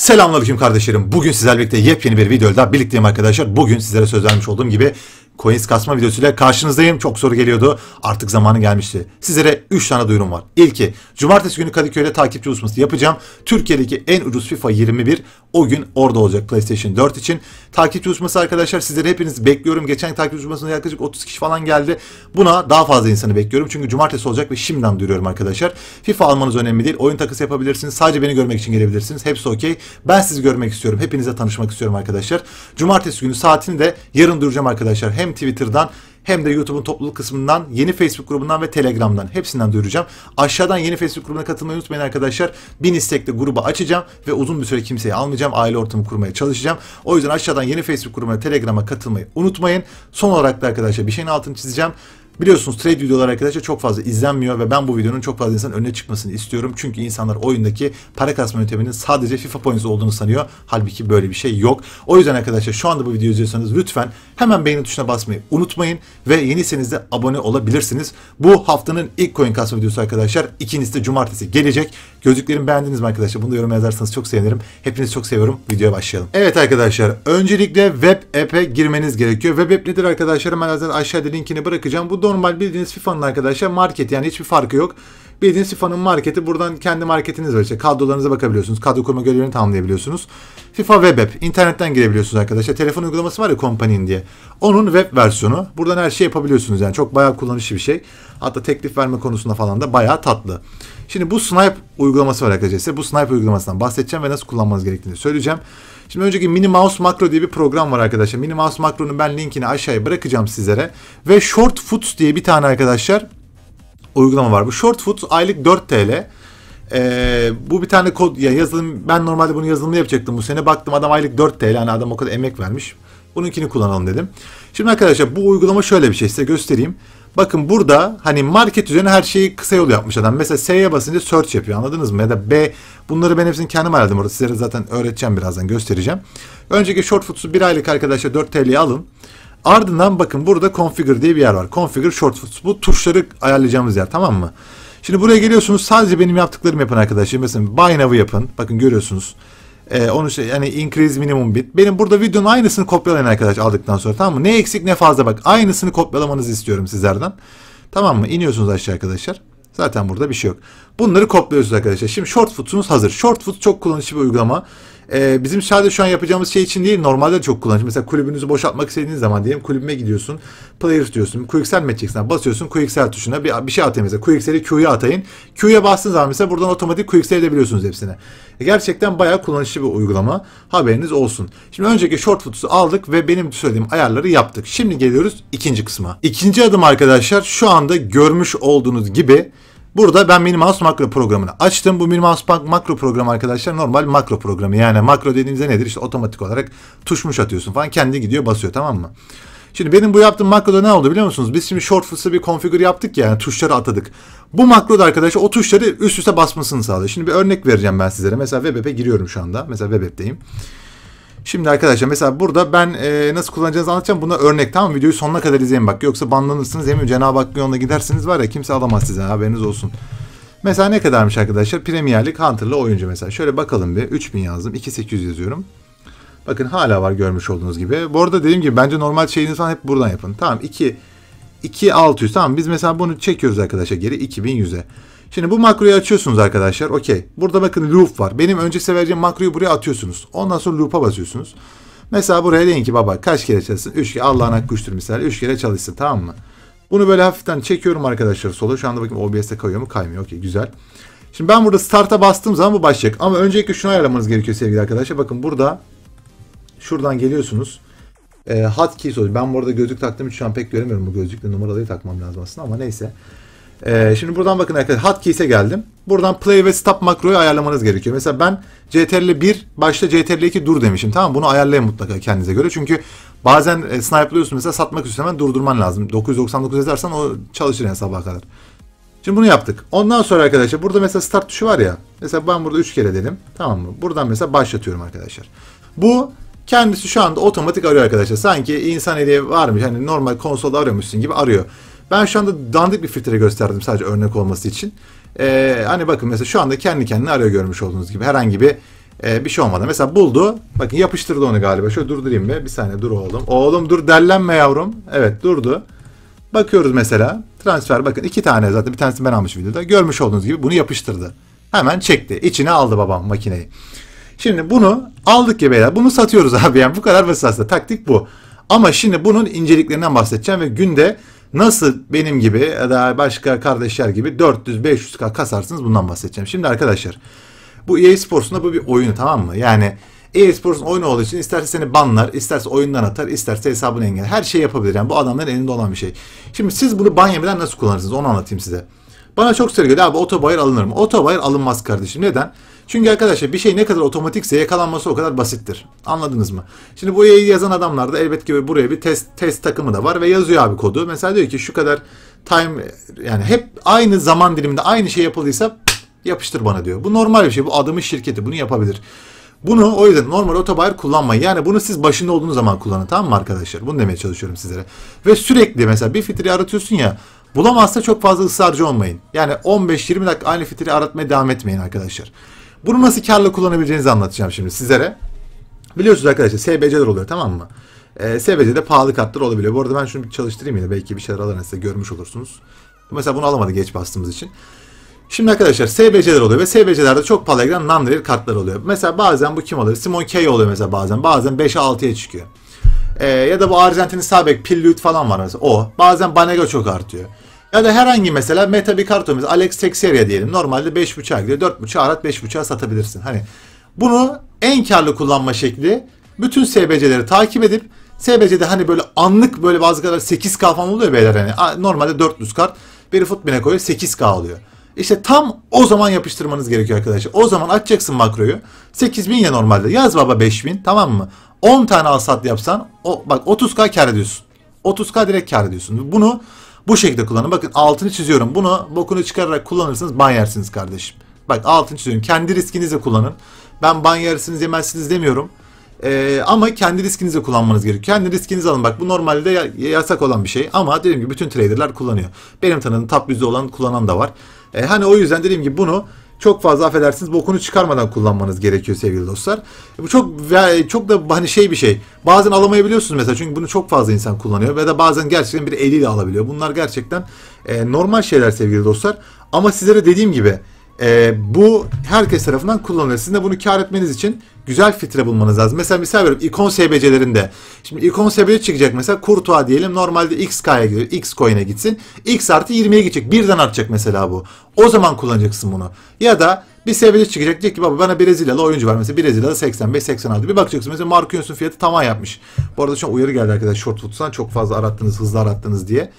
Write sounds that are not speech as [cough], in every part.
Selamünaleyküm kardeşlerim. Bugün sizlerle birlikte yepyeni bir videoda birlikteyim arkadaşlar. Bugün sizlere söz vermiş olduğum gibi coins kasma videosuyla karşınızdayım. Çok soru geliyordu. Artık zamanı gelmişti. Sizlere 3 tane duyurum var. İlki cumartesi günü Kadıköy'de takipçi buluşması yapacağım. Türkiye'deki en ucuz FIFA 21 o gün orada olacak PlayStation 4 için. Takipçi buluşması arkadaşlar sizleri hepiniz bekliyorum. Geçen takipçi buluşmasına yaklaşık 30 kişi falan geldi. Buna daha fazla insanı bekliyorum. Çünkü cumartesi olacak ve şimdiden duyuruyorum arkadaşlar. FIFA almanız önemli değil. Oyun takısı yapabilirsiniz. Sadece beni görmek için gelebilirsiniz. Hepsi okey. Ben sizi görmek istiyorum. Hepinize tanışmak istiyorum arkadaşlar. Cumartesi günü saatini de yarın duracağım arkadaşlar. Hem hem Twitter'dan hem de YouTube'un topluluk kısmından, yeni Facebook grubundan ve Telegram'dan hepsinden duyuracağım. Aşağıdan yeni Facebook grubuna katılmayı unutmayın arkadaşlar. Bin istekli gruba açacağım ve uzun bir süre kimseyi almayacağım. Aile ortamı kurmaya çalışacağım. O yüzden aşağıdan yeni Facebook grubuna, Telegram'a katılmayı unutmayın. Son olarak da arkadaşlar bir şeyin altını çizeceğim. Biliyorsunuz trade videoları arkadaşlar çok fazla izlenmiyor ve ben bu videonun çok fazla insan önüne çıkmasını istiyorum. Çünkü insanlar oyundaki para kasma yönteminin sadece FIFA Points olduğunu sanıyor. Halbuki böyle bir şey yok. O yüzden arkadaşlar şu anda bu videoyu izliyorsanız lütfen hemen beğeni tuşuna basmayı unutmayın ve yeniyseniz de abone olabilirsiniz. Bu haftanın ilk coin kasma videosu arkadaşlar. ikincisi de cumartesi gelecek. Gözlüklerimi beğendiniz mi arkadaşlar? Bunu da yorum yazarsanız çok sevinirim. Hepinizi çok seviyorum. Videoya başlayalım. Evet arkadaşlar öncelikle web app'e girmeniz gerekiyor. Web app nedir arkadaşlar? Hemen zaten aşağıda linkini bırakacağım. Bu normal bildiğiniz FIFA'nın arkadaşlar market yani hiçbir farkı yok. Bildiğiniz FIFA'nın marketi buradan kendi marketiniz var. İşte kadrolarınıza bakabiliyorsunuz. Kadro kurma görevlerini tamamlayabiliyorsunuz. FIFA Web App. İnternetten girebiliyorsunuz arkadaşlar. Telefon uygulaması var ya Company'in diye. Onun web versiyonu. Buradan her şey yapabiliyorsunuz yani. Çok bayağı kullanışlı bir şey. Hatta teklif verme konusunda falan da bayağı tatlı. Şimdi bu Snipe uygulaması var arkadaşlar. bu Snipe uygulamasından bahsedeceğim ve nasıl kullanmanız gerektiğini söyleyeceğim. Şimdi önceki Mini Mouse Macro diye bir program var arkadaşlar. Mini Mouse Macro'nun ben linkini aşağıya bırakacağım sizlere. Ve Short Foods diye bir tane arkadaşlar uygulama var. Bu Short Foods aylık 4 TL. Ee, bu bir tane kod ya yazılım ben normalde bunu yazılımlı yapacaktım bu sene baktım adam aylık 4 TL hani adam o kadar emek vermiş. Bununkini kullanalım dedim. Şimdi arkadaşlar bu uygulama şöyle bir şey size göstereyim. Bakın burada hani market üzerine her şeyi kısa yol yapmış adam. Mesela S'ye basınca search yapıyor anladınız mı? Ya da B. Bunları ben hepsini kendim aradım orada. Sizlere zaten öğreteceğim birazdan göstereceğim. Önceki Shortfoots'u bir aylık arkadaşlar 4 TL'ye alın. Ardından bakın burada configure diye bir yer var. Configure Shortfoots. Bu tuşları ayarlayacağımız yer tamam mı? Şimdi buraya geliyorsunuz sadece benim yaptıklarım yapın arkadaşlar. Mesela buy now'ı yapın. Bakın görüyorsunuz. Ee, onu şey yani increase minimum bit. Benim burada videonun aynısını kopyalayın arkadaş aldıktan sonra tamam mı? Ne eksik ne fazla bak. Aynısını kopyalamanızı istiyorum sizlerden. Tamam mı? İniyorsunuz aşağı arkadaşlar. Zaten burada bir şey yok. Bunları kopluyoruz arkadaşlar. Şimdi Shortfoot'unuz hazır. Shortfoot çok kullanışlı bir uygulama. Ee, bizim sadece şu an yapacağımız şey için değil normalde çok kullanışlı. Mesela kulübünüzü boşaltmak istediğiniz zaman diyelim kulübüme gidiyorsun. Players diyorsun. QXL match'inden basıyorsun. QXL tuşuna bir, bir şey atayım mesela. QXL'i Q'ya atayın. Q'ya bastığınız zaman mesela buradan otomatik QXL edebiliyorsunuz hepsini. E, gerçekten bayağı kullanışlı bir uygulama. Haberiniz olsun. Şimdi önceki Shortfoot'u aldık ve benim söylediğim ayarları yaptık. Şimdi geliyoruz ikinci kısma. İkinci adım arkadaşlar şu anda görmüş olduğunuz gibi Burada ben Minimaus makro programını açtım. Bu Minimaus makro programı arkadaşlar normal makro programı. Yani makro dediğimizde nedir? İşte otomatik olarak tuşmuş atıyorsun falan. Kendi gidiyor basıyor tamam mı? Şimdi benim bu yaptığım makroda ne oldu biliyor musunuz? Biz şimdi short fısı bir konfigür yaptık ya yani tuşları atadık. Bu makroda arkadaşlar o tuşları üst üste basmasını sağlıyor. Şimdi bir örnek vereceğim ben sizlere. Mesela webep'e giriyorum şu anda. Mesela webep'teyim. Şimdi arkadaşlar mesela burada ben e, nasıl kullanacağınızı anlatacağım. Buna örnek tamam Videoyu sonuna kadar izleyin bak. Yoksa banlanırsınız eminim. Cenab-ı Hakk'ın yoluna gidersiniz var ya kimse alamaz size haberiniz olsun. Mesela ne kadarmış arkadaşlar? premierlik Lig Hunter'lı oyuncu mesela. Şöyle bakalım bir. 3000 yazdım. 2800 yazıyorum. Bakın hala var görmüş olduğunuz gibi. Bu arada dediğim gibi bence normal şeyiniz falan hep buradan yapın. Tamam 2 2600 tamam biz mesela bunu çekiyoruz arkadaşlar geri 2100'e. Şimdi bu makroyu açıyorsunuz arkadaşlar. Okey. Burada bakın loop var. Benim önce vereceğim makroyu buraya atıyorsunuz. Ondan sonra loop'a basıyorsunuz. Mesela buraya deyin ki baba kaç kere çalışsın? 3 kere Allah'ın hakkı üçtür misal. 3 kere çalışsın tamam mı? Bunu böyle hafiften çekiyorum arkadaşlar sola. Şu anda bakın OBS'e kayıyor mu? Kaymıyor. Okey güzel. Şimdi ben burada start'a bastığım zaman bu başlayacak. Ama öncelikle şunu ayarlamanız gerekiyor sevgili arkadaşlar. Bakın burada şuradan geliyorsunuz. E, ee, hotkeys oluyor. Ben burada gözlük taktığım için şu an pek göremiyorum bu gözlükle numaraları takmam lazım aslında ama neyse. Ee, şimdi buradan bakın arkadaşlar hotkeys'e geldim. Buradan play ve stop makroyu ayarlamanız gerekiyor. Mesela ben CTRL 1 başta CTRL 2 dur demişim. Tamam bunu ayarlayın mutlaka kendinize göre. Çünkü bazen e, sniper'lıyorsun mesela satmak için hemen durdurman lazım. 999 yazarsan o çalışır yani sabaha kadar. Şimdi bunu yaptık. Ondan sonra arkadaşlar burada mesela start tuşu var ya. Mesela ben burada 3 kere dedim. Tamam mı? Buradan mesela başlatıyorum arkadaşlar. Bu kendisi şu anda otomatik arıyor arkadaşlar. Sanki insan eli varmış. Hani normal konsolda arıyormuşsun gibi arıyor. Ben şu anda dandik bir filtre gösterdim sadece örnek olması için. Ee, hani bakın mesela şu anda kendi kendini arıyor görmüş olduğunuz gibi herhangi bir e, bir şey olmadı. Mesela buldu. Bakın yapıştırdı onu galiba. Şöyle durdurayım be. Bir saniye dur oğlum. Oğlum dur derlenme yavrum. Evet durdu. Bakıyoruz mesela. Transfer bakın iki tane zaten bir tanesini ben almış videoda. Görmüş olduğunuz gibi bunu yapıştırdı. Hemen çekti. İçine aldı babam makineyi. Şimdi bunu aldık ya beyler. Bunu satıyoruz [laughs] abi yani bu kadar basit aslında. Taktik bu. Ama şimdi bunun inceliklerinden bahsedeceğim ve günde Nasıl benim gibi ya da başka kardeşler gibi 400-500K kasarsınız bundan bahsedeceğim. Şimdi arkadaşlar bu EA Sports'un bu bir oyunu tamam mı? Yani EA Sports'un oyunu olduğu için isterse seni banlar, isterse oyundan atar, isterse hesabını engel. Her şey yapabilir. Yani bu adamların elinde olan bir şey. Şimdi siz bunu ban yemeden nasıl kullanırsınız onu anlatayım size. Bana çok soru geliyor abi otobayır alınır mı? Otobayır alınmaz kardeşim. Neden? Çünkü arkadaşlar bir şey ne kadar otomatikse yakalanması o kadar basittir. Anladınız mı? Şimdi bu yayı yazan adamlar da elbet ki buraya bir test test takımı da var ve yazıyor abi kodu. Mesela diyor ki şu kadar time yani hep aynı zaman diliminde aynı şey yapıldıysa yapıştır bana diyor. Bu normal bir şey. Bu adamın şirketi bunu yapabilir. Bunu o yüzden normal otobayır kullanmayın. Yani bunu siz başında olduğunuz zaman kullanın tamam mı arkadaşlar? Bunu demeye çalışıyorum sizlere. Ve sürekli mesela bir fitili aratıyorsun ya bulamazsa çok fazla ısrarcı olmayın. Yani 15-20 dakika aynı fitili aratmaya devam etmeyin arkadaşlar. Bunu nasıl karlı kullanabileceğinizi anlatacağım şimdi sizlere. Biliyorsunuz arkadaşlar SBC'ler oluyor tamam mı? E, ee, SBC'de pahalı kartlar olabiliyor. Bu arada ben şunu bir çalıştırayım yine. Belki bir şeyler alırsanız görmüş olursunuz. Mesela bunu alamadı geç bastığımız için. Şimdi arkadaşlar SBC'ler oluyor ve SBC'lerde çok pahalı giden non kartlar oluyor. Mesela bazen bu kim oluyor? Simon K oluyor mesela bazen. Bazen 5'e 6'ya çıkıyor. Ee, ya da bu Arjantin'in Sabek, Pillüt falan var mesela. O. Bazen Banega çok artıyor. Ya da herhangi mesela meta bir karton mesela Alex Texeria diyelim. Normalde 5.5'a gidiyor. 4.5'a arat 5.5'a satabilirsin. Hani bunu en karlı kullanma şekli bütün SBC'leri takip edip SBC'de hani böyle anlık böyle bazı kadar 8K falan oluyor beyler hani. Normalde 400 kart biri futbine koyuyor 8K alıyor. İşte tam o zaman yapıştırmanız gerekiyor arkadaşlar. O zaman açacaksın makroyu. 8000 ya normalde. Yaz baba 5000 tamam mı? 10 tane alsat yapsan o, bak 30k kar ediyorsun. 30k direkt kar ediyorsun. Bunu bu şekilde kullanın. Bakın altını çiziyorum. Bunu bokunu çıkararak kullanırsınız ban yersiniz kardeşim. Bak altını çiziyorum. Kendi riskinizle kullanın. Ben ban yersiniz yemezsiniz demiyorum. Ee, ama kendi riskinizi kullanmanız gerekiyor. Kendi riskinizi alın. Bak bu normalde yasak olan bir şey. Ama dediğim gibi bütün traderlar kullanıyor. Benim tanıdığım top 100'de olan kullanan da var. Ee, hani o yüzden dediğim gibi bunu çok fazla affedersiniz bokunu çıkarmadan kullanmanız gerekiyor sevgili dostlar. Bu çok çok da hani şey bir şey. Bazen alamayabiliyorsunuz mesela çünkü bunu çok fazla insan kullanıyor ve de bazen gerçekten bir eliyle alabiliyor. Bunlar gerçekten e, normal şeyler sevgili dostlar. Ama sizlere dediğim gibi e, bu herkes tarafından kullanılır. Sizin de bunu kar etmeniz için güzel filtre bulmanız lazım. Mesela misal veriyorum ikon SBC'lerinde. Şimdi ikon SBC çıkacak mesela Kurtuğa diyelim normalde XK'ya gidiyor. X coin'e gitsin. X artı 20'ye gidecek. Birden artacak mesela bu. O zaman kullanacaksın bunu. Ya da bir SBC çıkacak diyecek ki baba bana Brezilyalı oyuncu var. Mesela Brezilya'da 85-86. Bir bakacaksın mesela Marquinhos'un fiyatı tamam yapmış. Bu arada şu an uyarı geldi arkadaşlar short tutsan çok fazla arattınız hızlı arattınız diye.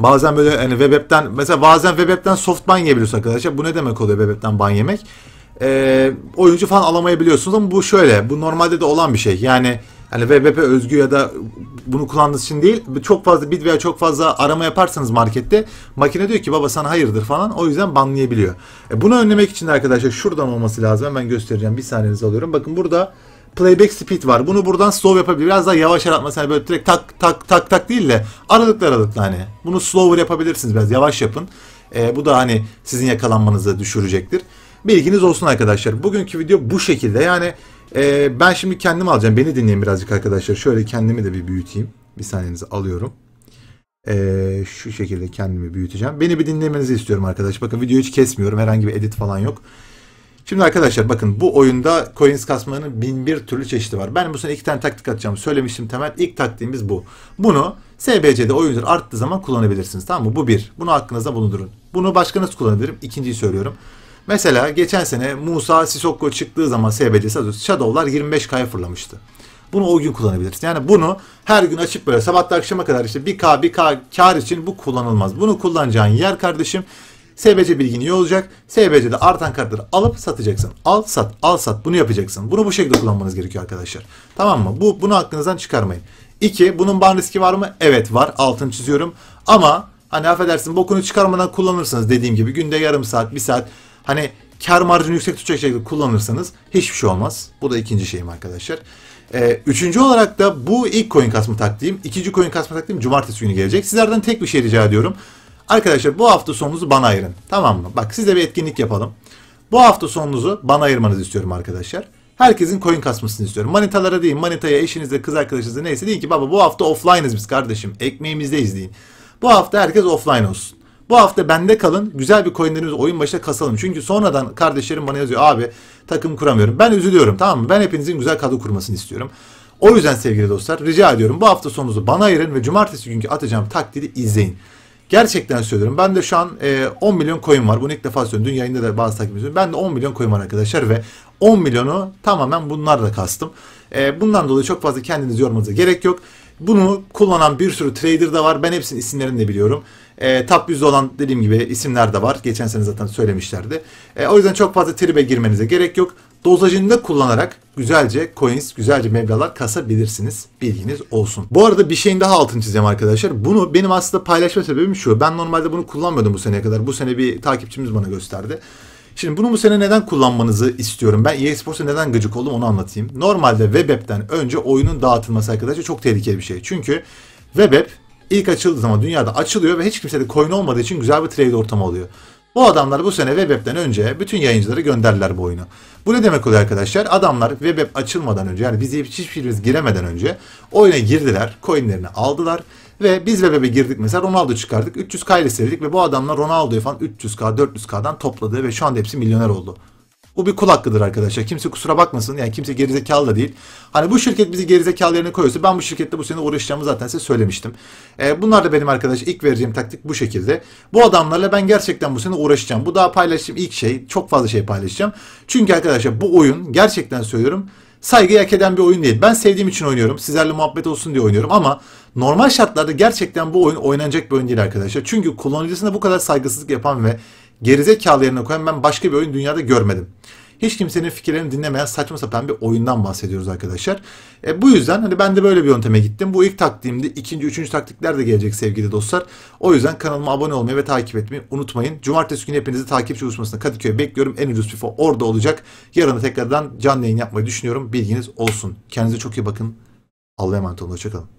Bazen böyle hani web app'ten mesela bazen web app'ten soft ban yiyebiliyorsun arkadaşlar. Bu ne demek oluyor web app'ten ban yemek? Ee, oyuncu falan alamayabiliyorsunuz ama bu şöyle. Bu normalde de olan bir şey. Yani hani web app'e özgü ya da bunu kullandığınız için değil. Çok fazla bid veya çok fazla arama yaparsanız markette makine diyor ki baba sana hayırdır falan. O yüzden banlayabiliyor. E, bunu önlemek için de arkadaşlar şuradan olması lazım. Hemen göstereceğim. Bir saniyenizi alıyorum. Bakın burada playback speed var. Bunu buradan slow yapabilir. Biraz daha yavaş yaratması. yani böyle direkt tak tak tak tak değil de aralıklı aralıklı hani. Bunu slower yapabilirsiniz biraz. Yavaş yapın. E, bu da hani sizin yakalanmanızı düşürecektir. Bilginiz olsun arkadaşlar. Bugünkü video bu şekilde. Yani e, ben şimdi kendim alacağım. Beni dinleyin birazcık arkadaşlar. Şöyle kendimi de bir büyüteyim. Bir saniyenizi alıyorum. Ee, şu şekilde kendimi büyüteceğim. Beni bir dinlemenizi istiyorum arkadaş. Bakın videoyu hiç kesmiyorum. Herhangi bir edit falan yok. Şimdi arkadaşlar bakın bu oyunda coins kasmanın bin bir türlü çeşidi var. Ben bu sene iki tane taktik atacağım. Söylemiştim temel. İlk taktiğimiz bu. Bunu SBC'de oyuncular arttığı zaman kullanabilirsiniz. Tamam mı? Bu bir. Bunu aklınızda bulundurun. Bunu başka nasıl kullanabilirim? İkinciyi söylüyorum. Mesela geçen sene Musa Sissoko çıktığı zaman SBC'si Shadowlar 25K'ya fırlamıştı. Bunu o gün kullanabilirsin. Yani bunu her gün açıp böyle sabahta akşama kadar işte 1K 1K kar için bu kullanılmaz. Bunu kullanacağın yer kardeşim SBC bilgin iyi olacak. SBC'de artan kartları alıp satacaksın. Al sat, al sat bunu yapacaksın. Bunu bu şekilde kullanmanız gerekiyor arkadaşlar. Tamam mı? Bu bunu aklınızdan çıkarmayın. 2. Bunun ban riski var mı? Evet var. Altını çiziyorum. Ama hani affedersin bokunu çıkarmadan kullanırsanız dediğim gibi günde yarım saat, bir saat hani kar marjını yüksek tutacak şekilde kullanırsanız hiçbir şey olmaz. Bu da ikinci şeyim arkadaşlar. Ee, üçüncü olarak da bu ilk coin kasma taktiğim. ikinci coin kasma taktiğim cumartesi günü gelecek. Sizlerden tek bir şey rica ediyorum. Arkadaşlar bu hafta sonunuzu bana ayırın. Tamam mı? Bak size bir etkinlik yapalım. Bu hafta sonunuzu bana ayırmanızı istiyorum arkadaşlar. Herkesin coin kasmasını istiyorum. Manitalara deyin, manitaya, eşinize, kız arkadaşınıza neyse deyin ki baba bu hafta offline'ız biz kardeşim. Ekmeğimizdeyiz deyin. Bu hafta herkes offline olsun. Bu hafta bende kalın. Güzel bir coinlerimizi oyun başına kasalım. Çünkü sonradan kardeşlerim bana yazıyor abi takım kuramıyorum. Ben üzülüyorum tamam mı? Ben hepinizin güzel kadro kurmasını istiyorum. O yüzden sevgili dostlar rica ediyorum bu hafta sonunuzu bana ayırın ve cumartesi günkü atacağım takdiri izleyin. Gerçekten söylüyorum. Ben de şu an e, 10 milyon coin var. Bunu ilk defa söyledim. Dün yayında da bazı takipçilerim. Ben de 10 milyon coin var arkadaşlar ve 10 milyonu tamamen bunlarla kastım. E, bundan dolayı çok fazla kendinizi yormanıza gerek yok. Bunu kullanan bir sürü trader de var. Ben hepsinin isimlerini de biliyorum. E, top 100'de olan dediğim gibi isimler de var. Geçen sene zaten söylemişlerdi. E, o yüzden çok fazla tribe girmenize gerek yok dozajında kullanarak güzelce coins, güzelce meblağlar kasabilirsiniz. Bilginiz olsun. Bu arada bir şeyin daha altını çizeceğim arkadaşlar. Bunu benim aslında paylaşma sebebim şu. Ben normalde bunu kullanmıyordum bu seneye kadar. Bu sene bir takipçimiz bana gösterdi. Şimdi bunu bu sene neden kullanmanızı istiyorum? Ben EA Sports'a neden gıcık oldum onu anlatayım. Normalde web app'ten önce oyunun dağıtılması arkadaşlar çok tehlikeli bir şey. Çünkü web app ilk açıldığı zaman dünyada açılıyor ve hiç kimse de coin olmadığı için güzel bir trade ortamı oluyor. Bu adamlar bu sene web önce bütün yayıncıları gönderdiler bu oyunu. Bu ne demek oluyor arkadaşlar? Adamlar webep açılmadan önce yani bizi hiçbirimiz giremeden önce oyuna girdiler, coinlerini aldılar ve biz webep'e girdik mesela Ronaldo çıkardık 300k ile sevdik ve bu adamlar Ronaldo'yu falan 300k 400k'dan topladı ve şu anda hepsi milyoner oldu. Bu bir kul hakkıdır arkadaşlar. Kimse kusura bakmasın. Yani kimse gerizekalı da değil. Hani bu şirket bizi gerizekalı yerine koyuyorsa ben bu şirkette bu sene uğraşacağımı zaten size söylemiştim. E, bunlar da benim arkadaş ilk vereceğim taktik bu şekilde. Bu adamlarla ben gerçekten bu sene uğraşacağım. Bu daha paylaştığım ilk şey. Çok fazla şey paylaşacağım. Çünkü arkadaşlar bu oyun gerçekten söylüyorum saygı hak eden bir oyun değil. Ben sevdiğim için oynuyorum. Sizlerle muhabbet olsun diye oynuyorum ama normal şartlarda gerçekten bu oyun oynanacak bir oyun değil arkadaşlar. Çünkü kullanıcısına bu kadar saygısızlık yapan ve gerizekalı yerine koyan ben başka bir oyun dünyada görmedim. Hiç kimsenin fikirlerini dinlemeyen saçma sapan bir oyundan bahsediyoruz arkadaşlar. E, bu yüzden hani ben de böyle bir yönteme gittim. Bu ilk taktiğimdi. ikinci üçüncü taktikler de gelecek sevgili dostlar. O yüzden kanalıma abone olmayı ve takip etmeyi unutmayın. Cumartesi günü hepinizi takipçi buluşmasına Kadıköy'e bekliyorum. En ucuz FIFA orada olacak. Yarın tekrardan canlı yayın yapmayı düşünüyorum. Bilginiz olsun. Kendinize çok iyi bakın. Allah'a emanet olun. Hoşçakalın.